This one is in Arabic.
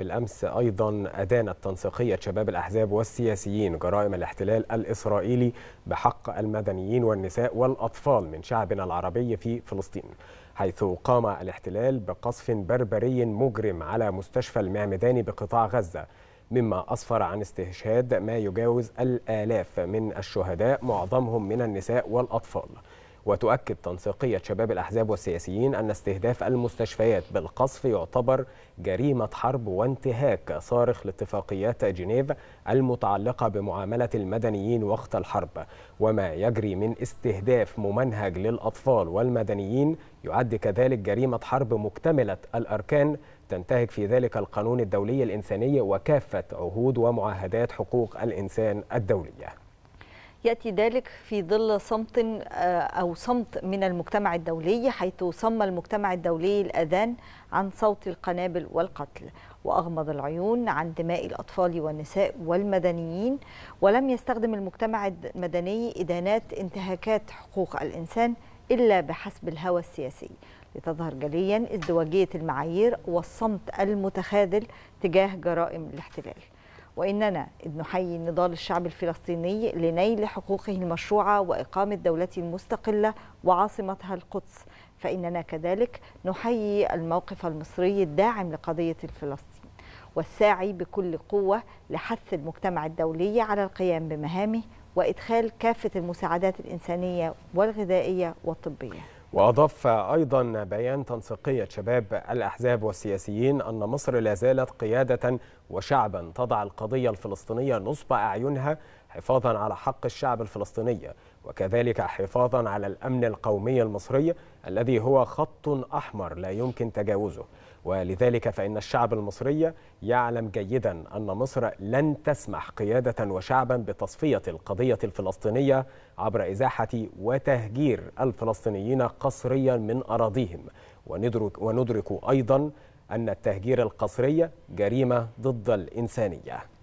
بالأمس أيضا أدانت تنسيقية شباب الأحزاب والسياسيين جرائم الاحتلال الإسرائيلي بحق المدنيين والنساء والأطفال من شعبنا العربي في فلسطين حيث قام الاحتلال بقصف بربري مجرم على مستشفى المعمداني بقطاع غزة مما أسفر عن استشهاد ما يجاوز الآلاف من الشهداء معظمهم من النساء والأطفال وتؤكد تنسيقية شباب الأحزاب والسياسيين أن استهداف المستشفيات بالقصف يعتبر جريمة حرب وانتهاك صارخ لاتفاقيات جنيف المتعلقة بمعاملة المدنيين وقت الحرب وما يجري من استهداف ممنهج للأطفال والمدنيين يعد كذلك جريمة حرب مكتملة الأركان تنتهك في ذلك القانون الدولي الإنساني وكافة عهود ومعاهدات حقوق الإنسان الدولية يأتي ذلك في ظل صمت آه، أو صمت من المجتمع الدولي حيث صم المجتمع الدولي الأذان عن صوت القنابل والقتل وأغمض العيون عن دماء الأطفال والنساء والمدنيين ولم يستخدم المجتمع المدني إدانات انتهاكات حقوق الإنسان إلا بحسب الهوى السياسي لتظهر جليا ازدواجية المعايير والصمت المتخاذل تجاه جرائم الاحتلال وإننا إذ نحيي نضال الشعب الفلسطيني لنيل حقوقه المشروعة وإقامة دولته المستقلة وعاصمتها القدس فإننا كذلك نحيي الموقف المصري الداعم لقضية الفلسطين والساعي بكل قوة لحث المجتمع الدولي على القيام بمهامه وإدخال كافة المساعدات الإنسانية والغذائية والطبية وأضاف أيضا بيان تنسيقية شباب الأحزاب والسياسيين أن مصر لا زالت قيادة وشعبا تضع القضية الفلسطينية نصب أعينها حفاظا على حق الشعب الفلسطيني وكذلك حفاظا على الأمن القومي المصري الذي هو خط أحمر لا يمكن تجاوزه ولذلك فإن الشعب المصري يعلم جيدا أن مصر لن تسمح قيادة وشعبا بتصفية القضية الفلسطينية عبر إزاحة وتهجير الفلسطينيين قسريا من أراضيهم وندرك, وندرك أيضا أن التهجير القسري جريمة ضد الإنسانية